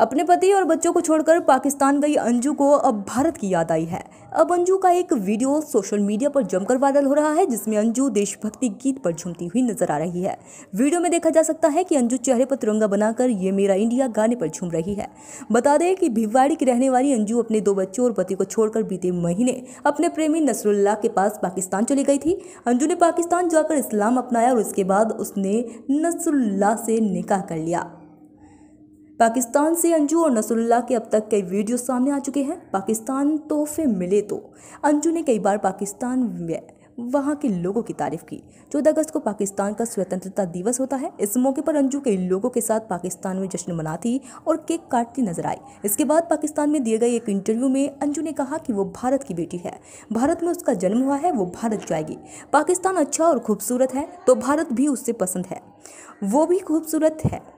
अपने पति और बच्चों को छोड़कर पाकिस्तान गई अंजू को अब भारत की याद आई है अब अंजू का एक वीडियो सोशल मीडिया पर जमकर वायरल हो रहा है जिसमें अंजू देशभक्ति गीत पर झूमती हुई नजर आ रही है वीडियो में देखा जा सकता है कि अंजू चेहरे पर तिरंगा बनाकर ये मेरा इंडिया गाने पर झूम रही है बता दें कि भिवाड़ी की रहने वाली अंजू अपने दो बच्चों और पति को छोड़कर बीते महीने अपने प्रेमी नसरुल्लाह के पास पाकिस्तान चली गई थी अंजू ने पाकिस्तान जाकर इस्लाम अपनाया और उसके बाद उसने नसरुल्लाह से निकाह कर लिया पाकिस्तान से अंजू और नसरुल्ला के अब तक कई वीडियो सामने आ चुके हैं पाकिस्तान तोहफे मिले तो अंजू ने कई बार पाकिस्तान में वहाँ के लोगों की तारीफ की चौदह अगस्त को पाकिस्तान का स्वतंत्रता दिवस होता है इस मौके पर अंजू कई लोगों के साथ पाकिस्तान में जश्न मनाती और केक काटती नजर आई इसके बाद पाकिस्तान में दिए गए एक इंटरव्यू में अंजू ने कहा कि वो भारत की बेटी है भारत में उसका जन्म हुआ है वो भारत जाएगी पाकिस्तान अच्छा और खूबसूरत है तो भारत भी उससे पसंद है वो भी खूबसूरत है